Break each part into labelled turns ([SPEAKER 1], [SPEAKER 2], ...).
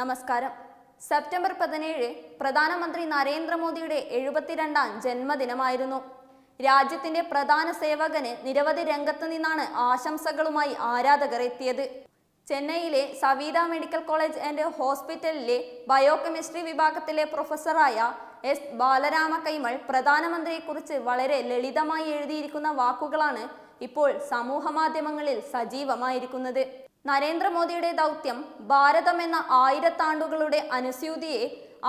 [SPEAKER 1] നമസ്കാരം സെപ്റ്റംബർ പതിനേഴ് പ്രധാനമന്ത്രി നരേന്ദ്രമോദിയുടെ എഴുപത്തിരണ്ടാം ജന്മദിനമായിരുന്നു രാജ്യത്തിന്റെ പ്രധാന സേവകന് നിരവധി രംഗത്തു നിന്നാണ് ആശംസകളുമായി ആരാധകർ എത്തിയത് ചെന്നൈയിലെ സവീത മെഡിക്കൽ കോളേജ് ആൻഡ് ഹോസ്പിറ്റലിലെ ബയോകെമിസ്ട്രി വിഭാഗത്തിലെ പ്രൊഫസറായ എസ് ബാലരാമ കൈമൾ പ്രധാനമന്ത്രിയെക്കുറിച്ച് വളരെ ലളിതമായി എഴുതിയിരിക്കുന്ന വാക്കുകളാണ് ഇപ്പോൾ സമൂഹമാധ്യമങ്ങളിൽ സജീവമായിരിക്കുന്നത് നരേന്ദ്രമോദിയുടെ ദൗത്യം ഭാരതം എന്ന ആയിരത്താണ്ടുകളുടെ അനുസ്യൂതിയെ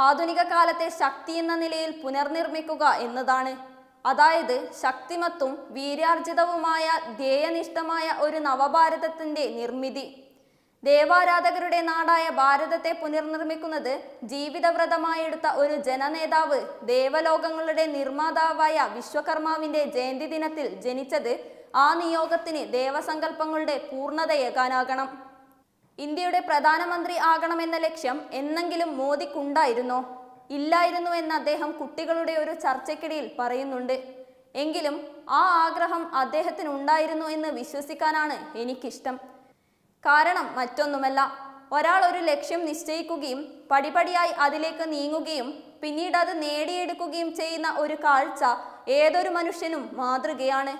[SPEAKER 1] ആധുനിക കാലത്തെ ശക്തി എന്ന നിലയിൽ പുനർനിർമ്മിക്കുക എന്നതാണ് അതായത് ശക്തിമത്തും വീരാർജിതവുമായ ധ്യേയനിഷ്ഠമായ ഒരു നവഭാരതത്തിൻ്റെ നിർമ്മിതി ദേവാരാധകരുടെ നാടായ ഭാരതത്തെ പുനർനിർമ്മിക്കുന്നത് ജീവിതവ്രതമായെടുത്ത ഒരു ജനനേതാവ് ദേവലോകങ്ങളുടെ നിർമ്മാതാവായ വിശ്വകർമാവിൻ്റെ ജയന്തി ദിനത്തിൽ ജനിച്ചത് ആ നിയോഗത്തിന് ദേവസങ്കല്പങ്ങളുടെ പൂർണ്ണതയേകാനാകണം ഇന്ത്യയുടെ പ്രധാനമന്ത്രി ആകണമെന്ന ലക്ഷ്യം എന്നെങ്കിലും മോദിക്കുണ്ടായിരുന്നോ ഇല്ലായിരുന്നു എന്ന് അദ്ദേഹം കുട്ടികളുടെ ഒരു ചർച്ചയ്ക്കിടയിൽ പറയുന്നുണ്ട് എങ്കിലും ആ ആഗ്രഹം അദ്ദേഹത്തിനുണ്ടായിരുന്നു എന്ന് വിശ്വസിക്കാനാണ് എനിക്കിഷ്ടം കാരണം മറ്റൊന്നുമല്ല ഒരാൾ ഒരു ലക്ഷ്യം നിശ്ചയിക്കുകയും പടിപടിയായി അതിലേക്ക് നീങ്ങുകയും പിന്നീട് അത് നേടിയെടുക്കുകയും ചെയ്യുന്ന ഒരു കാഴ്ച ഏതൊരു മനുഷ്യനും മാതൃകയാണ്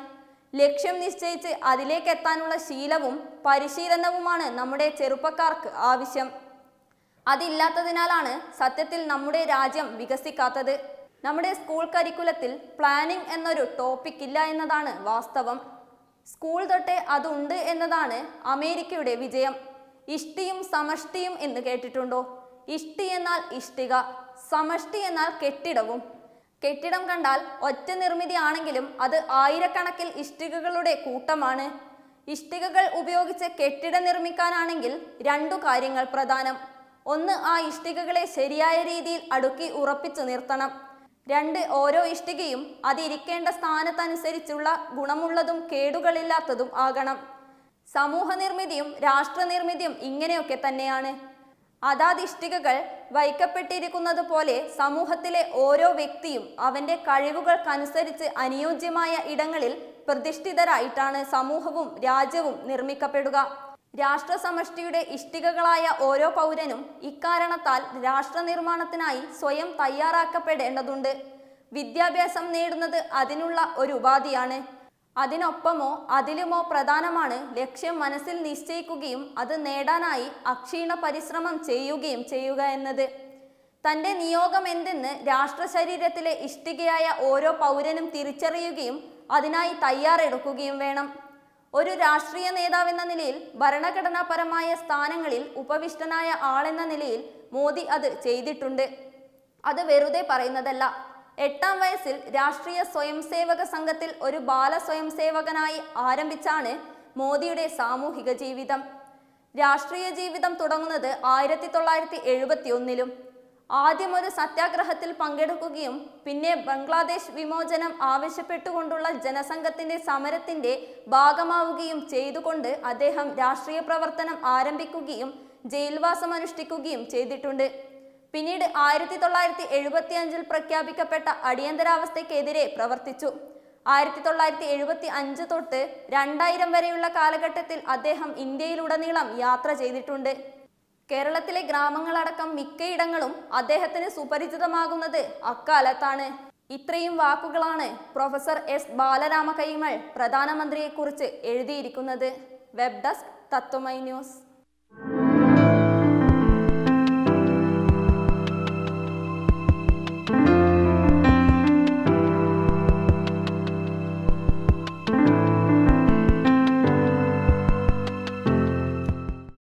[SPEAKER 1] ലക്ഷ്യം നിശ്ചയിച്ച് അതിലേക്ക് എത്താനുള്ള ശീലവും പരിശീലനവുമാണ് നമ്മുടെ ചെറുപ്പക്കാർക്ക് ആവശ്യം അതില്ലാത്തതിനാലാണ് സത്യത്തിൽ നമ്മുടെ രാജ്യം വികസിക്കാത്തത് നമ്മുടെ സ്കൂൾ കരിക്കുലത്തിൽ പ്ലാനിംഗ് എന്നൊരു ടോപ്പിക് ഇല്ല എന്നതാണ് വാസ്തവം സ്കൂൾ തൊട്ടേ അതുണ്ട് എന്നതാണ് അമേരിക്കയുടെ വിജയം ഇഷ്ടിയും സമഷ്ടിയും എന്ന് കേട്ടിട്ടുണ്ടോ ഇഷ്ടി എന്നാൽ ഇഷ്ടിക സമഷ്ടി എന്നാൽ കെട്ടിടവും കെട്ടിടം കണ്ടാൽ ഒറ്റ നിർമ്മിതിയാണെങ്കിലും അത് ആയിരക്കണക്കിൽ ഇഷ്ടികകളുടെ കൂട്ടമാണ് ഇഷ്ടികകൾ ഉപയോഗിച്ച് കെട്ടിടം നിർമ്മിക്കാനാണെങ്കിൽ രണ്ടു കാര്യങ്ങൾ പ്രധാനം ഒന്ന് ആ ഇഷ്ടികകളെ ശരിയായ രീതിയിൽ അടുക്കി ഉറപ്പിച്ചു നിർത്തണം രണ്ട് ഓരോ ഇഷ്ടികയും അതിരിക്കേണ്ട സ്ഥാനത്തനുസരിച്ചുള്ള ഗുണമുള്ളതും കേടുകളില്ലാത്തതും ആകണം സമൂഹ നിർമ്മിതിയും രാഷ്ട്രനിർമ്മിതിയും ഇങ്ങനെയൊക്കെ തന്നെയാണ് അതാതിഷ്ടികകൾ വയ്ക്കപ്പെട്ടിരിക്കുന്നത് പോലെ സമൂഹത്തിലെ ഓരോ വ്യക്തിയും അവൻ്റെ കഴിവുകൾക്കനുസരിച്ച് അനുയോജ്യമായ ഇടങ്ങളിൽ പ്രതിഷ്ഠിതരായിട്ടാണ് സമൂഹവും രാജ്യവും നിർമ്മിക്കപ്പെടുക രാഷ്ട്രസമഷ്ടിയുടെ ഇഷ്ടികകളായ ഓരോ പൗരനും ഇക്കാരണത്താൽ രാഷ്ട്ര സ്വയം തയ്യാറാക്കപ്പെടേണ്ടതുണ്ട് വിദ്യാഭ്യാസം നേടുന്നത് അതിനുള്ള ഒരു ഉപാധിയാണ് അതിനൊപ്പമോ അതിലുമോ പ്രധാനമാണ് ലക്ഷ്യം മനസ്സിൽ നിശ്ചയിക്കുകയും അത് നേടാനായി അക്ഷീണ പരിശ്രമം ചെയ്യുകയും ചെയ്യുക എന്നത് തൻ്റെ നിയോഗം എന്തെന്ന് രാഷ്ട്രശരീരത്തിലെ ഇഷ്ടികയായ ഓരോ പൗരനും തിരിച്ചറിയുകയും അതിനായി തയ്യാറെടുക്കുകയും വേണം ഒരു രാഷ്ട്രീയ നേതാവെന്ന നിലയിൽ ഭരണഘടനാപരമായ സ്ഥാനങ്ങളിൽ ഉപവിഷ്ടനായ ആളെന്ന നിലയിൽ മോദി അത് ചെയ്തിട്ടുണ്ട് അത് വെറുതെ പറയുന്നതല്ല എട്ടാം വയസ്സിൽ രാഷ്ട്രീയ സ്വയംസേവക സംഘത്തിൽ ഒരു ബാല സ്വയംസേവകനായി ആരംഭിച്ചാണ് മോദിയുടെ സാമൂഹിക ജീവിതം രാഷ്ട്രീയ ജീവിതം തുടങ്ങുന്നത് ആയിരത്തി തൊള്ളായിരത്തി എഴുപത്തി ഒന്നിലും ആദ്യം ഒരു സത്യാഗ്രഹത്തിൽ പങ്കെടുക്കുകയും പിന്നെ ബംഗ്ലാദേശ് വിമോചനം ആവശ്യപ്പെട്ടുകൊണ്ടുള്ള ജനസംഘത്തിന്റെ സമരത്തിന്റെ ഭാഗമാവുകയും ചെയ്തുകൊണ്ട് അദ്ദേഹം രാഷ്ട്രീയ പ്രവർത്തനം ആരംഭിക്കുകയും ജയിൽവാസം അനുഷ്ഠിക്കുകയും ചെയ്തിട്ടുണ്ട് പിന്നീട് ആയിരത്തി തൊള്ളായിരത്തി എഴുപത്തി അഞ്ചിൽ പ്രഖ്യാപിക്കപ്പെട്ട അടിയന്തരാവസ്ഥയ്ക്കെതിരെ പ്രവർത്തിച്ചു ആയിരത്തി തൊള്ളായിരത്തി എഴുപത്തി അഞ്ച് തൊട്ട് രണ്ടായിരം വരെയുള്ള കാലഘട്ടത്തിൽ അദ്ദേഹം ഇന്ത്യയിലുടനീളം യാത്ര ചെയ്തിട്ടുണ്ട് കേരളത്തിലെ ഗ്രാമങ്ങളടക്കം മിക്കയിടങ്ങളും അദ്ദേഹത്തിന് സുപരിചിതമാകുന്നത് അക്കാലത്താണ് ഇത്രയും വാക്കുകളാണ് പ്രൊഫസർ എസ് ബാലരാമ കൈമൾ പ്രധാനമന്ത്രിയെക്കുറിച്ച് എഴുതിയിരിക്കുന്നത് വെബ് ഡെസ്ക് തത്വമൈ ന്യൂസ്